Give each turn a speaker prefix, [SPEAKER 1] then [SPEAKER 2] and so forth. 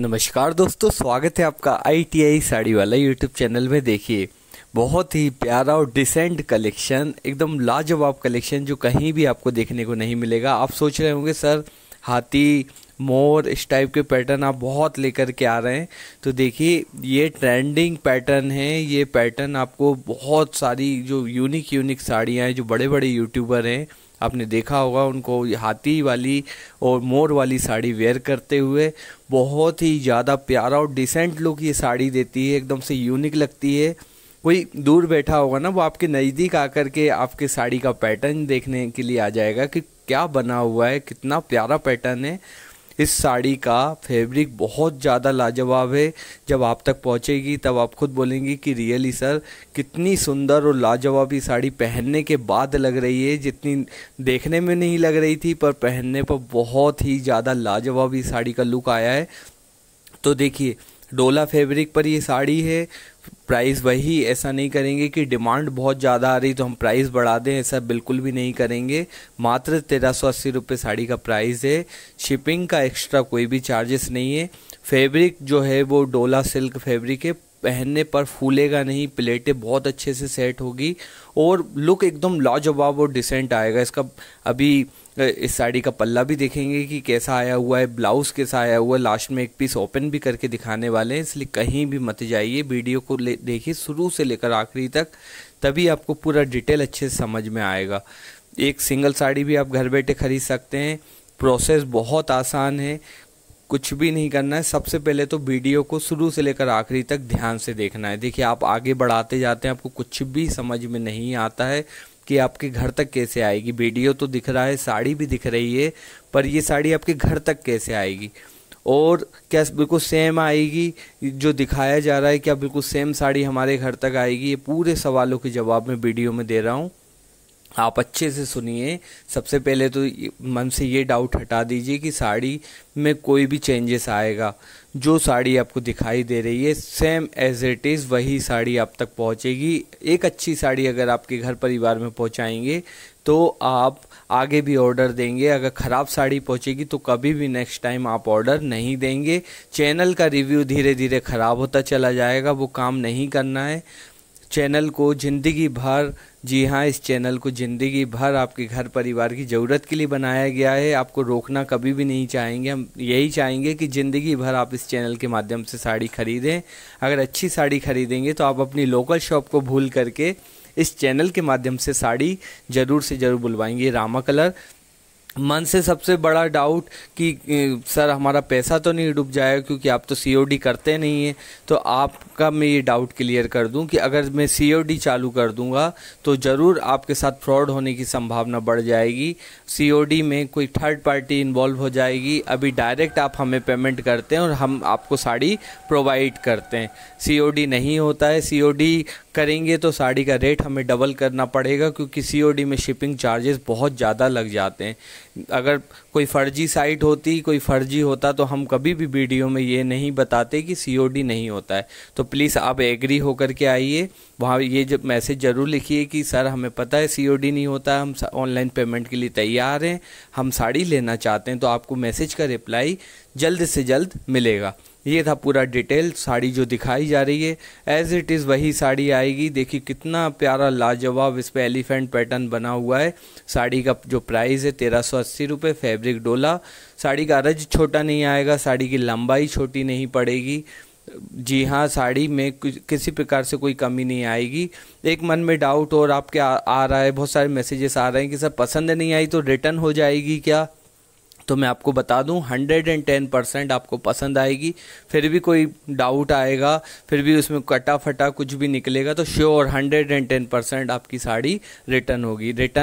[SPEAKER 1] नमस्कार दोस्तों स्वागत है आपका आईटीआई साड़ी वाला यूट्यूब चैनल में देखिए बहुत ही प्यारा और डिसेंट कलेक्शन एकदम लाजवाब कलेक्शन जो कहीं भी आपको देखने को नहीं मिलेगा आप सोच रहे होंगे सर हाथी मोर इस टाइप के पैटर्न आप बहुत लेकर के आ रहे हैं तो देखिए ये ट्रेंडिंग पैटर्न है ये पैटर्न आपको बहुत सारी जो यूनिक यूनिक साड़ियाँ हैं जो बड़े बड़े यूट्यूबर हैं आपने देखा होगा उनको हाथी वाली और मोर वाली साड़ी वेयर करते हुए बहुत ही ज़्यादा प्यारा और डिसेंट लुक ये साड़ी देती है एकदम से यूनिक लगती है कोई दूर बैठा होगा ना वो आपके नज़दीक आकर के आपके साड़ी का पैटर्न देखने के लिए आ जाएगा कि क्या बना हुआ है कितना प्यारा पैटर्न है इस साड़ी का फैब्रिक बहुत ज़्यादा लाजवाब है जब आप तक पहुँचेगी तब आप खुद बोलेंगे कि रियली सर कितनी सुंदर और लाजवाब ये साड़ी पहनने के बाद लग रही है जितनी देखने में नहीं लग रही थी पर पहनने पर बहुत ही ज़्यादा लाजवाब ये साड़ी का लुक आया है तो देखिए डोला फैब्रिक पर ये साड़ी है प्राइस वही ऐसा नहीं करेंगे कि डिमांड बहुत ज़्यादा आ रही तो हम प्राइस बढ़ा दें ऐसा बिल्कुल भी नहीं करेंगे मात्र तेरह सौ अस्सी रुपये साड़ी का प्राइस है शिपिंग का एक्स्ट्रा कोई भी चार्जेस नहीं है फैब्रिक जो है वो डोला सिल्क फैब्रिक है पहनने पर फूलेगा नहीं प्लेटें बहुत अच्छे से सेट होगी और लुक एकदम लाजवाब और डिसेंट आएगा इसका अभी इस साड़ी का पल्ला भी देखेंगे कि कैसा आया हुआ है ब्लाउज़ कैसा आया हुआ है लास्ट में एक पीस ओपन भी करके दिखाने वाले हैं इसलिए कहीं भी मत जाइए वीडियो को ले देखिए शुरू से लेकर आखिरी तक तभी आपको पूरा डिटेल अच्छे से समझ में आएगा एक सिंगल साड़ी भी आप घर बैठे खरीद सकते हैं प्रोसेस बहुत आसान है कुछ भी नहीं करना है सबसे पहले तो वीडियो को शुरू से लेकर आखिरी तक ध्यान से देखना है देखिए आप आगे बढ़ाते जाते हैं आपको कुछ भी समझ में नहीं आता है कि आपके घर तक कैसे आएगी वीडियो तो दिख रहा है साड़ी भी दिख रही है पर ये साड़ी आपके घर तक कैसे आएगी और क्या बिल्कुल सेम आएगी जो दिखाया जा रहा है क्या बिल्कुल सेम साड़ी हमारे घर तक आएगी ये पूरे सवालों के जवाब मैं वीडियो में दे रहा हूँ आप अच्छे से सुनिए सबसे पहले तो मन से ये डाउट हटा दीजिए कि साड़ी में कोई भी चेंजेस आएगा जो साड़ी आपको दिखाई दे रही है सेम एज इट इज़ वही साड़ी आप तक पहुंचेगी एक अच्छी साड़ी अगर आपके घर परिवार में पहुंचाएंगे तो आप आगे भी ऑर्डर देंगे अगर ख़राब साड़ी पहुंचेगी तो कभी भी नेक्स्ट टाइम आप ऑर्डर नहीं देंगे चैनल का रिव्यू धीरे धीरे ख़राब होता चला जाएगा वो काम नहीं करना है चैनल को ज़िंदगी भर जी हाँ इस चैनल को ज़िंदगी भर आपके घर परिवार की ज़रूरत के लिए बनाया गया है आपको रोकना कभी भी नहीं चाहेंगे हम यही चाहेंगे कि ज़िंदगी भर आप इस चैनल के माध्यम से साड़ी ख़रीदें अगर अच्छी साड़ी ख़रीदेंगे तो आप अपनी लोकल शॉप को भूल करके इस चैनल के माध्यम से साड़ी ज़रूर से ज़रूर बुलवाएंगे रामा कलर मन से सबसे बड़ा डाउट कि सर हमारा पैसा तो नहीं डूब जाएगा क्योंकि आप तो सीओडी करते नहीं हैं तो आपका मैं ये डाउट क्लियर कर दूं कि अगर मैं सीओडी चालू कर दूंगा तो ज़रूर आपके साथ फ्रॉड होने की संभावना बढ़ जाएगी सीओडी में कोई थर्ड पार्टी इन्वॉल्व हो जाएगी अभी डायरेक्ट आप हमें पेमेंट करते हैं और हम आपको साड़ी प्रोवाइड करते हैं सी नहीं होता है सी करेंगे तो साड़ी का रेट हमें डबल करना पड़ेगा क्योंकि सी में शिपिंग चार्जेस बहुत ज़्यादा लग जाते हैं अगर कोई फर्जी साइट होती कोई फर्जी होता तो हम कभी भी वीडियो में ये नहीं बताते कि सीओडी नहीं होता है तो प्लीज़ आप एग्री होकर के आइए वहाँ ये जब मैसेज ज़रूर लिखिए कि सर हमें पता है सीओडी नहीं होता हम ऑनलाइन पेमेंट के लिए तैयार हैं हम साड़ी लेना चाहते हैं तो आपको मैसेज का रिप्लाई जल्द से जल्द मिलेगा ये था पूरा डिटेल साड़ी जो दिखाई जा रही है एज इट इज़ वही साड़ी आएगी देखिए कितना प्यारा लाजवाब इस पर एलिफेंट पैटर्न बना हुआ है साड़ी का जो प्राइस है तेरह सौ अस्सी रुपये फैब्रिक डोला साड़ी का रज छोटा नहीं आएगा साड़ी की लंबाई छोटी नहीं पड़ेगी जी हाँ साड़ी में किसी प्रकार से कोई कमी नहीं आएगी एक मन में डाउट और आपके आ, आ रहा है बहुत सारे मैसेजेस आ रहे हैं कि सर पसंद नहीं आई तो रिटर्न हो जाएगी क्या तो मैं आपको बता दूं 110 परसेंट आपको पसंद आएगी फिर भी कोई डाउट आएगा फिर भी उसमें कटा फटा कुछ भी निकलेगा तो श्योर 110 परसेंट आपकी साड़ी रिटर्न होगी रिटर्न